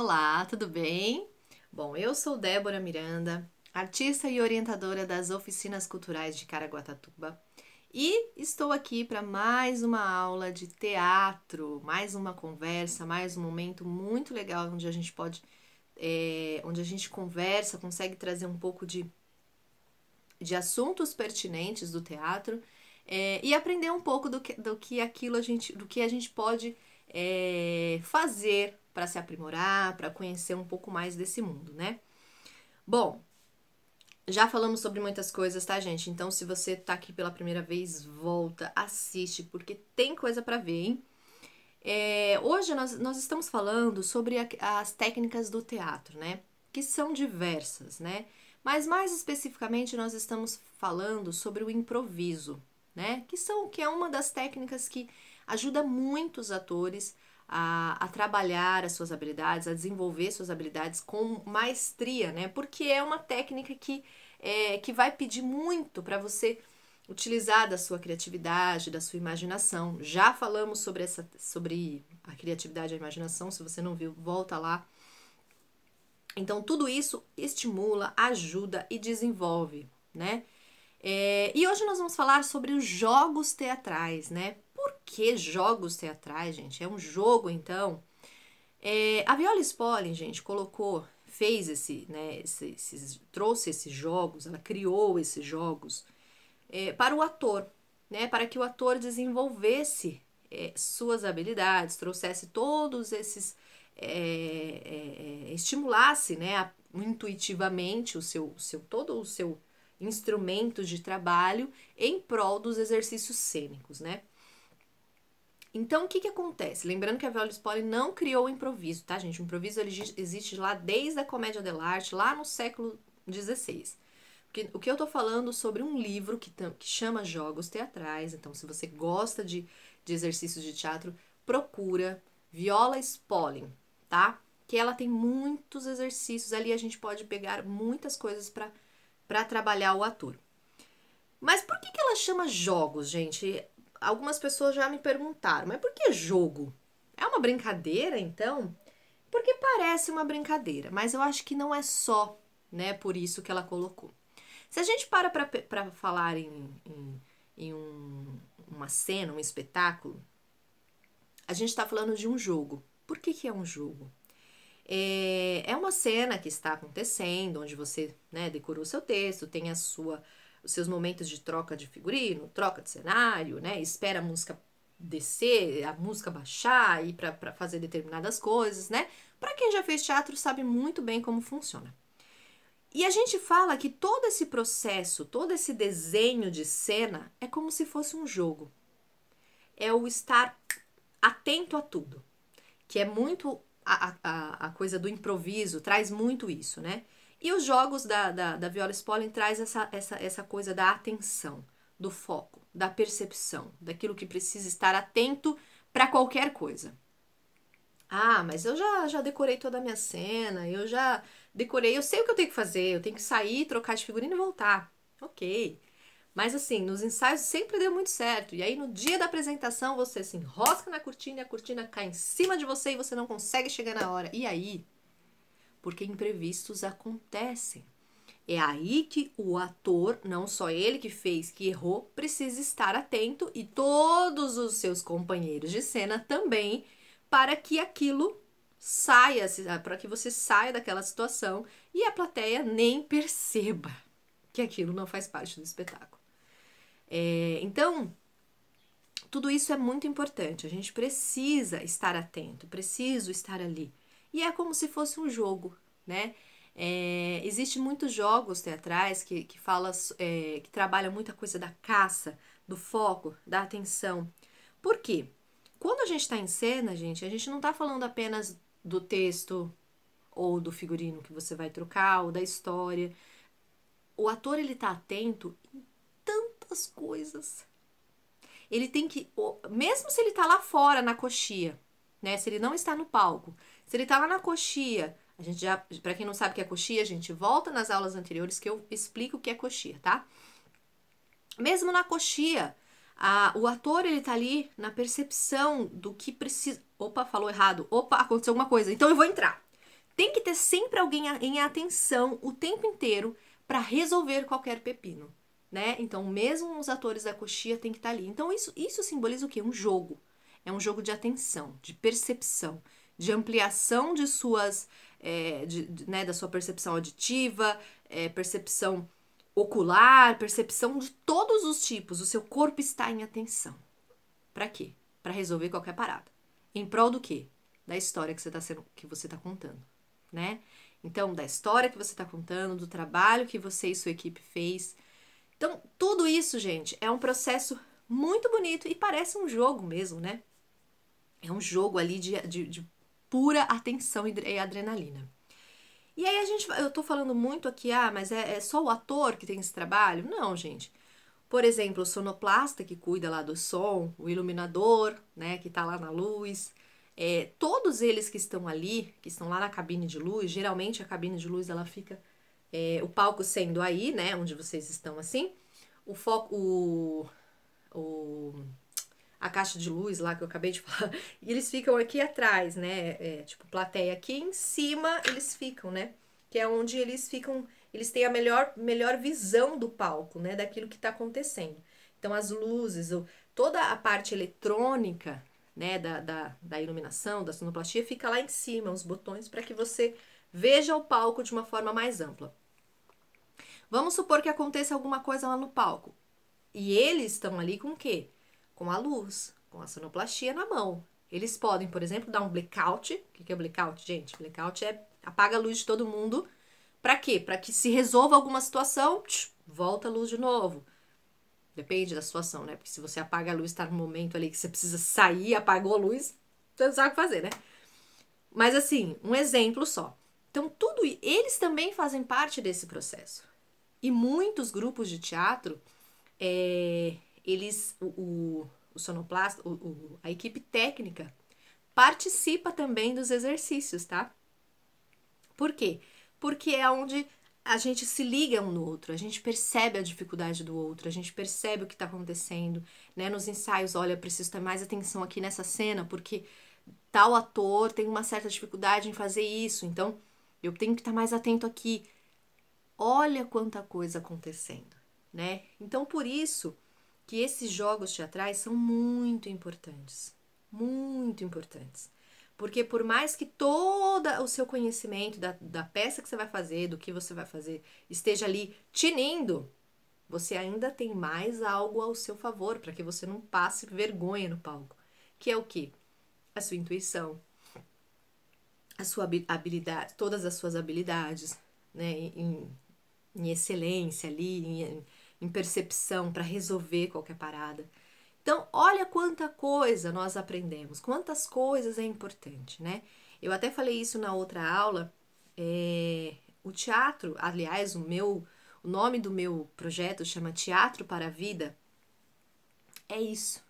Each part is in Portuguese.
Olá, tudo bem? Bom, eu sou Débora Miranda, artista e orientadora das oficinas culturais de Caraguatatuba, e estou aqui para mais uma aula de teatro, mais uma conversa, mais um momento muito legal onde a gente pode, é, onde a gente conversa, consegue trazer um pouco de, de assuntos pertinentes do teatro é, e aprender um pouco do que, do que aquilo a gente, do que a gente pode é, fazer para se aprimorar, para conhecer um pouco mais desse mundo, né? Bom, já falamos sobre muitas coisas, tá, gente? Então, se você tá aqui pela primeira vez, volta, assiste, porque tem coisa para ver, hein? É, hoje nós, nós estamos falando sobre a, as técnicas do teatro, né? Que são diversas, né? Mas mais especificamente nós estamos falando sobre o improviso, né? Que são que é uma das técnicas que ajuda muitos atores a, a, trabalhar as suas habilidades, a desenvolver suas habilidades com maestria, né? Porque é uma técnica que, é, que vai pedir muito para você utilizar da sua criatividade, da sua imaginação. Já falamos sobre, essa, sobre a criatividade e a imaginação, se você não viu, volta lá. Então, tudo isso estimula, ajuda e desenvolve, né? É, e hoje nós vamos falar sobre os jogos teatrais, né? que jogos teatrais, gente. É um jogo, então. É, a Viola Spolin, gente, colocou, fez esse, né, esse, esses, trouxe esses jogos, ela criou esses jogos é, para o ator, né, para que o ator desenvolvesse é, suas habilidades, trouxesse todos esses, é, é, é, estimulasse, né, intuitivamente o seu, seu todo o seu instrumento de trabalho em prol dos exercícios cênicos, né? Então, o que, que acontece? Lembrando que a Viola Spoli não criou o improviso, tá, gente? O improviso existe lá desde a comédia dell'arte, lá no século XVI. o que eu tô falando sobre um livro que, que chama Jogos Teatrais. Então, se você gosta de, de exercícios de teatro, procura Viola Spolin, tá? Que ela tem muitos exercícios ali, a gente pode pegar muitas coisas para trabalhar o ator. Mas por que, que ela chama jogos, gente? algumas pessoas já me perguntaram, mas por que jogo? É uma brincadeira, então? Porque parece uma brincadeira, mas eu acho que não é só, né, por isso que ela colocou. Se a gente para para falar em, em, em um, uma cena, um espetáculo, a gente está falando de um jogo. Por que, que é um jogo? É, é uma cena que está acontecendo, onde você né, decorou seu texto, tem a sua os seus momentos de troca de figurino, troca de cenário, né? Espera a música descer, a música baixar e para fazer determinadas coisas, né? Para quem já fez teatro sabe muito bem como funciona. E a gente fala que todo esse processo, todo esse desenho de cena é como se fosse um jogo. É o estar atento a tudo, que é muito a, a, a coisa do improviso, traz muito isso, né? E os jogos da, da, da Viola Spolin traz essa, essa, essa coisa da atenção, do foco, da percepção, daquilo que precisa estar atento para qualquer coisa. Ah, mas eu já, já decorei toda a minha cena, eu já decorei, eu sei o que eu tenho que fazer, eu tenho que sair, trocar de figurino e voltar. Ok. Mas assim, nos ensaios sempre deu muito certo. E aí no dia da apresentação você se enrosca na cortina e a cortina cai em cima de você e você não consegue chegar na hora. E aí? porque imprevistos acontecem. É aí que o ator, não só ele que fez, que errou, precisa estar atento e todos os seus companheiros de cena também, para que aquilo saia, ah, para que você saia daquela situação e a plateia nem perceba que aquilo não faz parte do espetáculo. É, então, tudo isso é muito importante. A gente precisa estar atento, preciso estar ali e é como se fosse um jogo, né? É, Existem muitos jogos teatrais que, que, fala, é, que trabalham muita coisa da caça, do foco, da atenção. Por quê? Quando a gente está em cena, gente, a gente não está falando apenas do texto ou do figurino que você vai trocar ou da história. O ator ele está atento em tantas coisas. Ele tem que, mesmo se ele está lá fora na coxia, né? Se ele não está no palco, se ele tá lá na coxia, a gente já, para quem não sabe o que é coxia, a gente volta nas aulas anteriores que eu explico o que é coxia, tá? Mesmo na coxia, a, o ator ele tá ali na percepção do que precisa. Opa, falou errado. Opa, aconteceu alguma coisa. Então eu vou entrar. Tem que ter sempre alguém em atenção o tempo inteiro para resolver qualquer pepino, né? Então, mesmo os atores da coxia tem que estar tá ali. Então, isso, isso simboliza o quê? Um jogo. É um jogo de atenção, de percepção, de ampliação de suas, é, de, né, da sua percepção auditiva, é, percepção ocular, percepção de todos os tipos. O seu corpo está em atenção. Para quê? Para resolver qualquer parada. Em prol do quê? Da história que você está sendo, que você está contando, né? Então, da história que você está contando, do trabalho que você e sua equipe fez. Então, tudo isso, gente, é um processo muito bonito e parece um jogo mesmo, né? É um jogo ali de, de, de pura atenção e adrenalina. E aí a gente, eu tô falando muito aqui, ah, mas é, é só o ator que tem esse trabalho? Não, gente. Por exemplo, o sonoplasta que cuida lá do som, o iluminador, né, que tá lá na luz, é, todos eles que estão ali, que estão lá na cabine de luz, geralmente a cabine de luz ela fica é, o palco sendo aí, né, onde vocês estão assim, o foco, o, o a caixa de luz lá que eu acabei de falar, e eles ficam aqui atrás, né? É, tipo, plateia aqui em cima, eles ficam, né? Que é onde eles ficam, eles têm a melhor, melhor visão do palco, né? Daquilo que está acontecendo. Então, as luzes, o, toda a parte eletrônica, né? Da, da, da iluminação, da sonoplastia, fica lá em cima, os botões, para que você veja o palco de uma forma mais ampla. Vamos supor que aconteça alguma coisa lá no palco. E eles estão ali com o quê? com a luz, com a sonoplastia na mão. Eles podem, por exemplo, dar um blackout. O que é blackout, gente? Blackout é apaga a luz de todo mundo. Para quê? Para que se resolva alguma situação, tch, volta a luz de novo. Depende da situação, né? Porque se você apaga a luz, está no momento ali que você precisa sair, apagou a luz, você não sabe o que fazer, né? Mas assim, um exemplo só. Então, tudo eles também fazem parte desse processo. E muitos grupos de teatro é, eles, o, o, o sonoplasta, o, o, a equipe técnica participa também dos exercícios, tá? Por quê? Porque é onde a gente se liga um no outro, a gente percebe a dificuldade do outro, a gente percebe o que está acontecendo, né? Nos ensaios, olha, preciso ter mais atenção aqui nessa cena, porque tal ator tem uma certa dificuldade em fazer isso, então eu tenho que estar tá mais atento aqui. Olha quanta coisa acontecendo, né? Então, por isso, que esses jogos teatrais são muito importantes, muito importantes. Porque por mais que todo o seu conhecimento da, da peça que você vai fazer, do que você vai fazer, esteja ali tinindo, você ainda tem mais algo ao seu favor para que você não passe vergonha no palco. Que é o que? A sua intuição, a sua habilidade, todas as suas habilidades, né? Em, em excelência ali, em, em percepção para resolver qualquer parada. Então, olha quanta coisa nós aprendemos, quantas coisas é importante, né? Eu até falei isso na outra aula. É, o teatro, aliás, o meu, o nome do meu projeto chama Teatro para a Vida. É isso.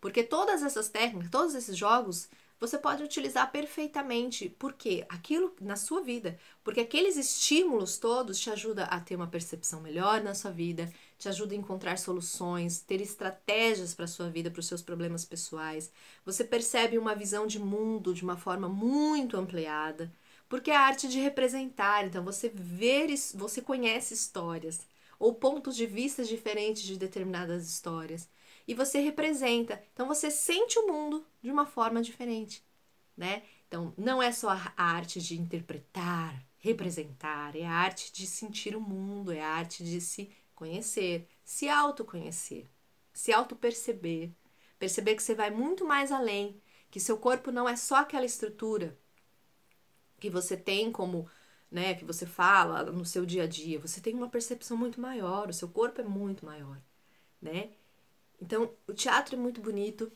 Porque todas essas técnicas, todos esses jogos, você pode utilizar perfeitamente, porque aquilo na sua vida, porque aqueles estímulos todos te ajudam a ter uma percepção melhor na sua vida, te ajuda a encontrar soluções, ter estratégias para a sua vida, para os seus problemas pessoais. Você percebe uma visão de mundo de uma forma muito ampliada, porque é a arte de representar, então você vê, você conhece histórias ou pontos de vista diferentes de determinadas histórias e você representa. Então você sente o mundo de uma forma diferente, né? Então não é só a arte de interpretar, representar, é a arte de sentir o mundo, é a arte de se conhecer, se autoconhecer, se autoperceber, perceber que você vai muito mais além, que seu corpo não é só aquela estrutura que você tem como, né, que você fala no seu dia a dia, você tem uma percepção muito maior, o seu corpo é muito maior, né? Então, o teatro é muito bonito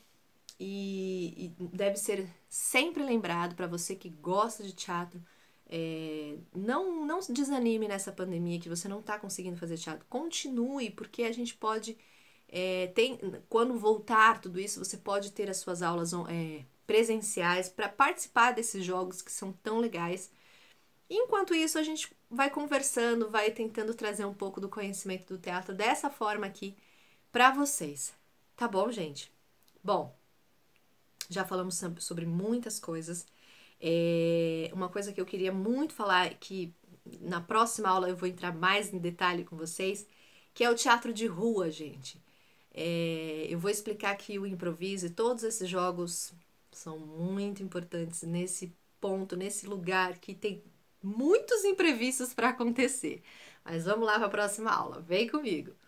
e, e deve ser sempre lembrado para você que gosta de teatro é, não, não desanime nessa pandemia que você não está conseguindo fazer teatro. Continue, porque a gente pode. É, tem, quando voltar tudo isso, você pode ter as suas aulas é, presenciais para participar desses jogos que são tão legais. Enquanto isso, a gente vai conversando, vai tentando trazer um pouco do conhecimento do teatro dessa forma aqui para vocês. Tá bom, gente? Bom, já falamos sobre muitas coisas. É uma coisa que eu queria muito falar, é que na próxima aula eu vou entrar mais em detalhe com vocês, que é o teatro de rua, gente. É, eu vou explicar que o improviso e todos esses jogos são muito importantes nesse ponto, nesse lugar que tem muitos imprevistos para acontecer. Mas vamos lá para a próxima aula. Vem comigo!